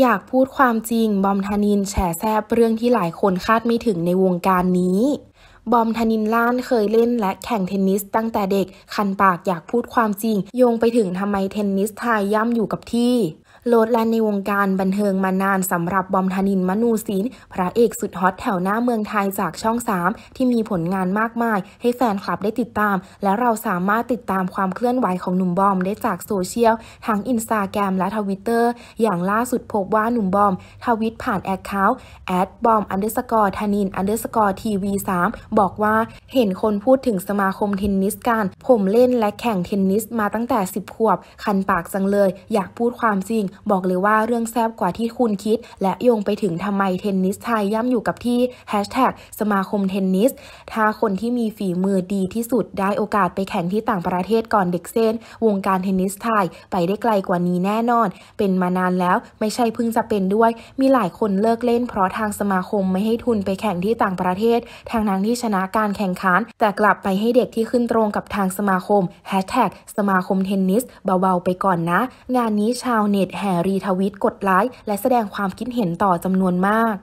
อยากพูดความจริง บอมธนินแฉแซบเรื่องที่หลายคนคาดไม่ถึงในวงการนี้ บอมธนินล้านเคยเล่นและแข่งเทนนิสตั้งแต่เด็ก คันปากอยากพูดความจริงโยงไปถึงทำไมเทนนิสไทยย่ำอยู่กับที่โลดแลนในวงการบันเทิงมานานสำหรับบอมธนินมนูศิลพระเอกสุดฮอตแถวหน้าเมืองไทยจากช่อง 3 ที่มีผลงานมากมาย ให้แฟนคลับได้ติดตาม และเราสามารถติดตามความเคลื่อนไหวของหนุ่มบอมได้จากโซเชียลทั้งอินสตาแกรมและทวิตเตอร์อย่างล่าสุดพบว่าหนุ่มบอมทวิตผ่านแอคเคาท์ b o m บอมอันเดอสกอร์ธนินอันเดสกอร์ทีวีบอกว่าเห็นคนพูดถึงสมาคมเทนนิสกันผมเล่นและแข่งเทนนิสมาตั้งแต่10ขวบคันปากจังเลย อยากพูดความจริงบอกเลยว่าเรื่องแซบกว่าที่คุณคิดและโยงไปถึงทำไมเทนนิสไทยย่ำอยู่กับที่ Hashtag สมาคมเทนนิส ถ้าคนที่มีฝีมือดีที่สุด ได้โอกาสไปแข่งที่ต่างประเทศก่อนเด็กเซนวงการเทนนิสไทย ไปได้ไกลกว่านี้แน่นอน เป็นมานานแล้วไม่ใช่เพิ่งจะเป็นด้วย มีหลายคนเลิกเล่นเพราะทางสมาคมไม่ให้ทุนไปแข่งที่ต่างประเทศทางนั้นที่ชนะการแข่งขันแต่กลับไปให้เด็กที่ขึ้นตรงกับทางสมาคมแฮชแท็กสมาคมเทนนิสเบาๆ ไปก่อนนะ งานนี้ชาวเน็ตห่รีทวิตกดไลค์และแสดงความคิดเห็นต่อจำนวนมาก